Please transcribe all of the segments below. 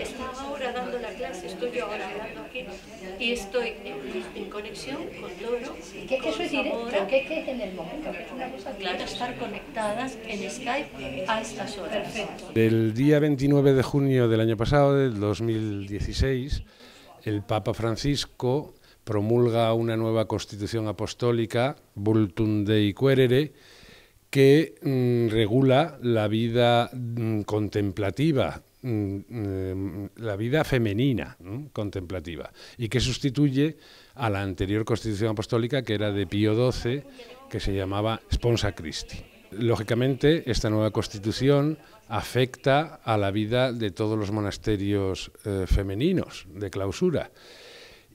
estaba ahora dando la clase, estoy yo ahora hablando aquí y estoy en, conexión con todo. ¿Qué que, eso es en el momento, una cosa Claro, estar conectadas en Skype a estas horas. Perfecto. Del día 29 de junio del año pasado, del 2016, el Papa Francisco promulga una nueva constitución apostólica, Vultum Dei Querere, que mm, regula la vida mm, contemplativa Mm, mm, la vida femenina contemplativa y que sustituye a la anterior constitución apostólica que era de Pío XII que se llamaba Sponsa Christi. Lógicamente esta nueva constitución afecta a la vida de todos los monasterios eh, femeninos de clausura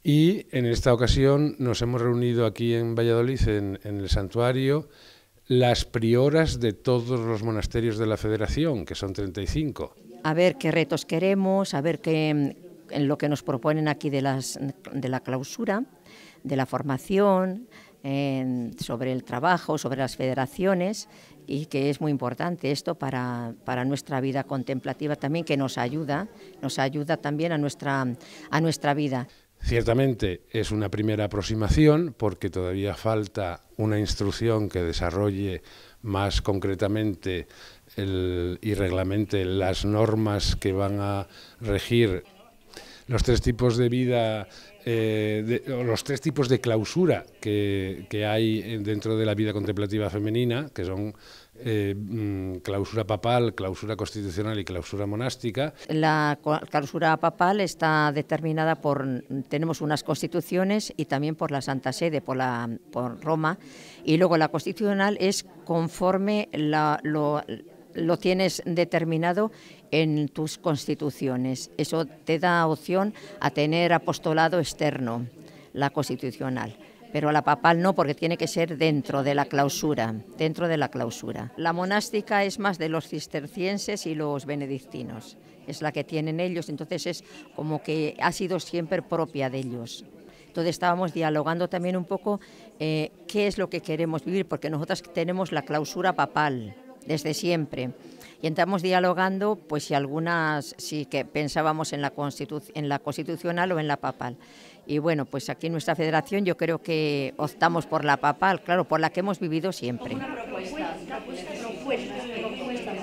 y en esta ocasión nos hemos reunido aquí en Valladolid en, en el santuario las prioras de todos los monasterios de la Federación, que son 35, a ver qué retos queremos, a ver qué, mm, lo que nos proponen aquí de, de la clausura, de la formación, sobre el trabajo, sobre las federaciones y que es muy importante esto para, nuestra vida contemplativa también, que nos ayuda, nos ayuda también a nuestra, a nuestra vida. Ciertamente es una primera aproximación porque todavía falta una instrucción que desarrolle más concretamente el, y reglamente las normas que van a regir los tres tipos de vida eh, los tres tipos de clausura que, hay dentro de la vida contemplativa femenina, que son eh, mm, clausura papal, clausura constitucional y clausura monástica. La clausura papal está determinada por, tenemos unas constituciones y también por la Santa Sede, por, la, por Roma, y luego la constitucional es conforme la, lo, lo tienes determinado en tus constituciones. Eso te da opción a tener apostolado externo, la constitucional pero la papal no, porque tiene que ser dentro de la clausura, dentro de la clausura. La monástica es más de los cistercienses y los benedictinos, es la que tienen ellos, entonces es como que ha sido siempre propia de ellos. Entonces estábamos dialogando también un poco eh, qué es lo que queremos vivir, porque nosotras tenemos la clausura papal, desde siempre. Y entramos dialogando, pues si algunas sí que pensábamos en la, en la constitucional o en la papal. Y bueno, pues aquí en nuestra federación yo creo que optamos por la papal, claro, por la que hemos vivido siempre.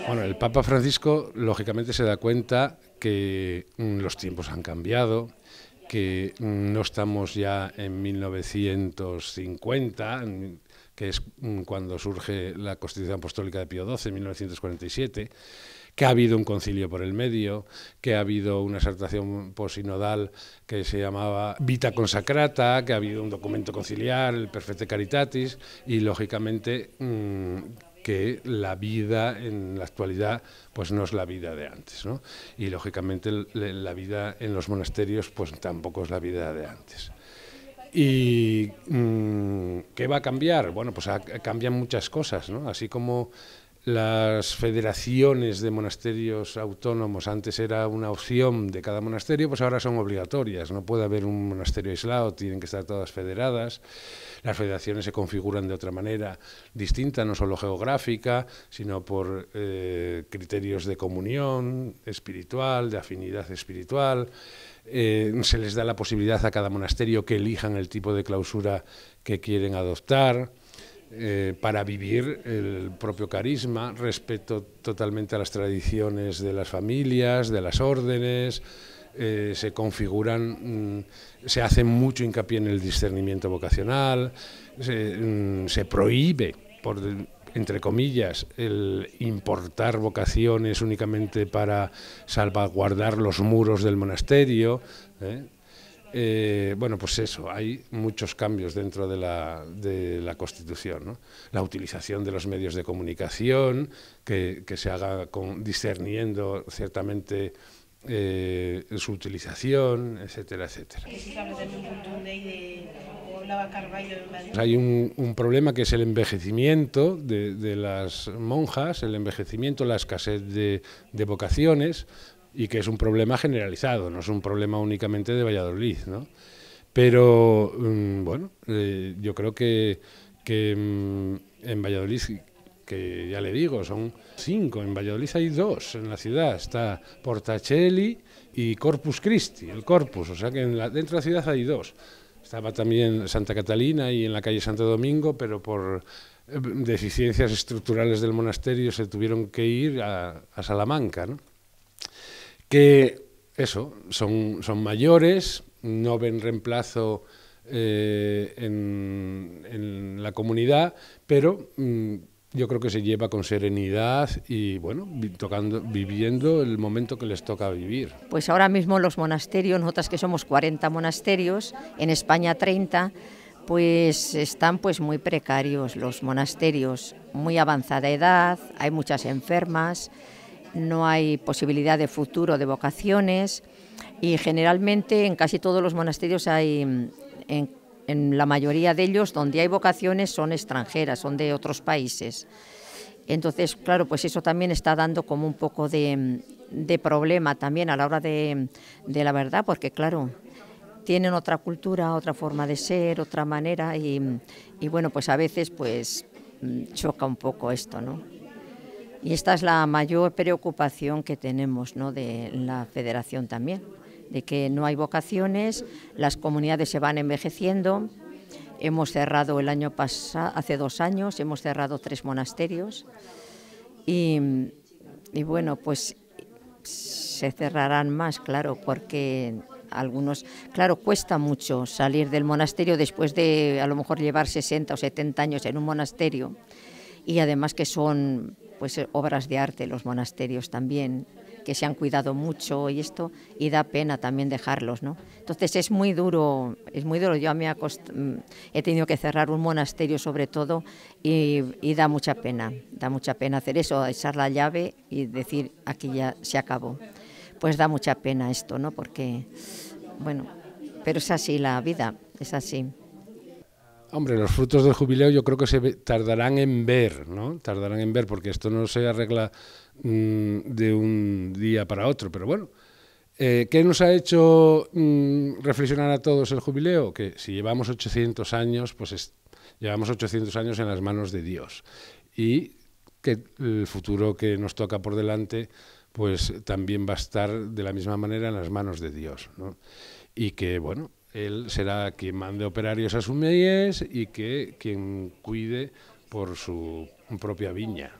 Bueno, el Papa Francisco lógicamente se da cuenta que mm, los tiempos han cambiado, que no estamos ya en 1950, que es mm, cuando surge la Constitución Apostólica de Pío XII, en 1947, que ha habido un concilio por el medio, que ha habido una exaltación posinodal que se llamaba Vita Consacrata, que ha habido un documento conciliar, el Perfecte Caritatis, y lógicamente... Mm, que la vida en la actualidad pues no es la vida de antes. Y lógicamente la vida en los monasterios pues tampoco es la vida de antes. ¿Y mm, qué va a cambiar? Bueno, pues cambian muchas cosas, Así como las federaciones de monasterios autónomos antes era una opción de cada monasterio, pues ahora son obligatorias. No puede haber un monasterio aislado, tienen que estar todas federadas. Las federaciones se configuran de otra manera distinta, no solo geográfica, sino por eh, criterios de comunión espiritual, de afinidad espiritual. Eh, se les da la posibilidad a cada monasterio que elijan el tipo de clausura que quieren adoptar. Eh, para vivir el propio carisma, respeto totalmente a las tradiciones de las familias, de las órdenes, eh, se configuran, mm, se hace mucho hincapié en el discernimiento vocacional, se, mm, prohíbe, entre comillas, el importar vocaciones únicamente para salvaguardar los muros del monasterio. ¿eh? Eh, bueno, pues eso, hay muchos cambios dentro de la, de la Constitución. ¿no? La utilización de los medios de comunicación, que, se haga con, discerniendo ciertamente eh, su utilización, etcétera, etcétera. Hay un, problema que es el envejecimiento de, las monjas, el envejecimiento, la escasez de, de vocaciones, y que es un problema generalizado, no es un problema únicamente de Valladolid, ¿no? Pero mm, bueno, eh, yo creo que, mm, en Valladolid, que ya le digo, son cinco, en Valladolid hay dos en la ciudad, está Portacelli y Corpus Christi, el Corpus, o sea que en la, dentro de la ciudad hay dos. Estaba también Santa Catalina y en la calle Santo Domingo, pero por eh, deficiencias estructurales del monasterio se tuvieron que ir a Salamanca, ¿no? que eso, son, mayores, no ven reemplazo eh, en, la comunidad, pero mm, yo creo que se lleva con serenidad y bueno, tocando, viviendo el momento que les toca vivir. Pues ahora mismo los monasterios, notas que somos 40 monasterios, en España 30, pues están pues muy precarios los monasterios, muy avanzada edad, hay muchas enfermas, no hay posibilidad de futuro, de vocaciones y generalmente en casi todos los monasterios hay, en, la mayoría de ellos donde hay vocaciones son extranjeras, son de otros países. Entonces, claro, pues eso también está dando como un poco de, problema también a la hora de, de, la verdad, porque claro, tienen otra cultura, otra forma de ser, otra manera y, y bueno, pues a veces pues mm, choca un poco esto, ¿no? Y esta es la mayor preocupación que tenemos ¿no? de la federación también, de que no hay vocaciones, las comunidades se van envejeciendo. Hemos cerrado el año pasado, hace dos años, hemos cerrado tres monasterios y, y bueno, pues se cerrarán más, claro, porque algunos, claro, cuesta mucho salir del monasterio después de a lo mejor llevar 60 o 70 años en un monasterio y además que son pues eh, obras de arte, los monasterios también, que se han cuidado mucho y esto, y da pena también dejarlos, ¿no? Entonces es muy duro, es muy duro. Yo a mí mm, he tenido que cerrar un monasterio sobre todo y, y, da mucha pena, da mucha pena hacer eso, echar la llave y decir aquí ya se acabó. Pues da mucha pena esto, ¿no? Porque, bueno, pero es así la vida, es así. Hombre, los frutos del jubileo yo creo que se tardarán en ver, ¿no? Tardarán en ver, porque esto no se arregla mm, de un día para otro, pero bueno. Eh, ¿Qué nos ha hecho mm, reflexionar a todos el jubileo? Que si llevamos 800 años, pues llevamos 800 años en las manos de Dios. Y que el futuro que nos toca por delante, pues también va a estar de la misma manera en las manos de Dios. ¿no? Y que, bueno, él será quien mande operarios a sus medias y que quien cuide por su propia viña,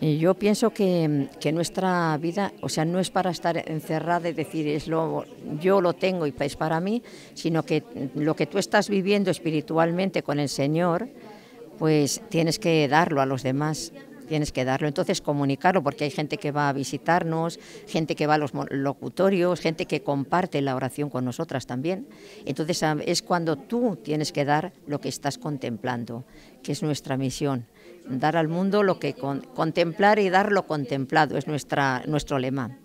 Y yo pienso que, nuestra vida, o sea, no es para estar encerrada y decir, es lo, yo lo tengo y es para mí, sino que lo que tú estás viviendo espiritualmente con el Señor, pues tienes que darlo a los demás tienes que darlo. Entonces, comunicarlo, porque hay gente que va a visitarnos, gente que va a los locutorios, gente que comparte la oración con nosotras también. Entonces, es cuando tú tienes que dar lo que estás contemplando, que es nuestra misión. Dar al mundo lo que con, contemplar y dar lo contemplado es nuestra, nuestro lema.